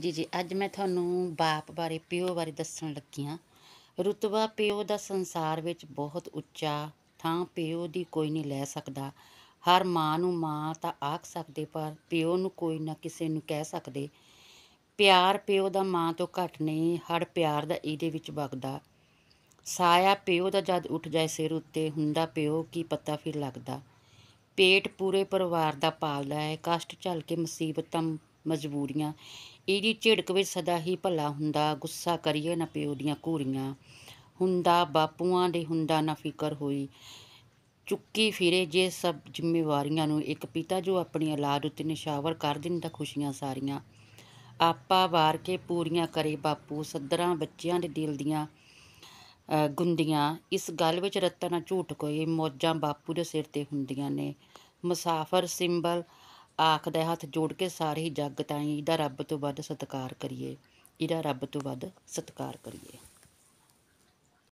ਜੀ ਜੀ ਅੱਜ ਮੈਂ ਤੁਹਾਨੂੰ ਬਾਪ ਬਾਰੇ ਪਿਓ ਬਾਰੇ ਦੱਸਣ ਲੱਗੀ ਆ ਰਤਬਾ ਪਿਓ ਦਾ ਸੰਸਾਰ ਵਿੱਚ ਬਹੁਤ ਉੱਚਾ ਥਾਂ ਪਿਓ ਦੀ ਕੋਈ ਨਹੀਂ ਲੈ ਸਕਦਾ ਹਰ ਮਾਂ ਨੂੰ ਮਾਂ ਤਾਂ ਆਖ ਸਕਦੇ ਪਰ ਪਿਓ ਨੂੰ ਕੋਈ ਨਾ ਕਿਸੇ ਨੂੰ ਕਹਿ ਸਕਦੇ ਪਿਆਰ ਪਿਓ ਦਾ ਮਾਂ ਤੋਂ ਘੱਟ ਨਹੀਂ ਹਰ ਪਿਆਰ ਦਾ ਇਹਦੇ ਵਿੱਚ ਵਗਦਾ ਸਾਇਆ ਪਿਓ ਦਾ ਜਦ ਉੱਠ ਜਾਏ ਸਿਰ ਉੱਤੇ ਹੁੰਦਾ ਪਿਓ ਕੀ ਪਤਾ ਫਿਰ ਲੱਗਦਾ ਪੇਟ ਪੂਰੇ ਪਰਿਵਾਰ ਦਾ ਪਾਲਦਾ ਹੈ ਕਸ਼ਟ ਝੱਲ ਕੇ ਮੁਸੀਬਤਾਂ ਮਜਬੂਰੀਆਂ ਇਹਦੀ ਝਿੜਕ ਵਿੱਚ ਸਦਾ ਹੀ ਭਲਾ ਹੁੰਦਾ ਗੁੱਸਾ ਕਰੀਏ ਨਾ ਪਿਓ ਦੀਆਂ ਘੂਰੀਆਂ ਹੁੰਦਾ ਬਾਪੂਆਂ ਦੇ ਹੁੰਦਾ ਨਾ ਫਿਕਰ ਹੋਈ ਚੁੱਕੀ ਫਿਰੇ ਜੇ ਸਭ ਜ਼ਿੰਮੇਵਾਰੀਆਂ ਨੂੰ ਇੱਕ ਪਿਤਾ ਜੋ ਆਪਣੀ ਔਲਾਦ ਉੱਤੇ ਨਿਸ਼ਾਵਰ ਕਰ ਦਿੰਦਾ ਖੁਸ਼ੀਆਂ ਸਾਰੀਆਂ ਆਪਾ ਵਾਰ ਕੇ ਪੂਰੀਆਂ ਕਰੇ ਬਾਪੂ ਸੱਦਰਾਂ ਬੱਚਿਆਂ ਦੇ ਦਿਲ ਦੀਆਂ ਗੁੰਦੀਆਂ ਇਸ ਗੱਲ ਵਿੱਚ ਰਤਨ ਝੂਠ ਕੋਈ ਮੌਜਾਂ ਬਾਪੂ ਦੇ ਸਿਰ ਤੇ ਹੁੰਦੀਆਂ ਨੇ ਮੁਸਾਫਰ ਸਿੰਬਲ ਆਖਦਾ ਹੱਥ ਜੋੜ ਕੇ ਸਾਰੇ ਜੱਗ ਤਾਈਂ ਇਹਦਾ ਰੱਬ ਤੋਂ ਵੱਧ ਸਤਿਕਾਰ ਕਰੀਏ ਇਹਦਾ ਰੱਬ ਤੋਂ ਵੱਧ ਸਤਿਕਾਰ ਕਰੀਏ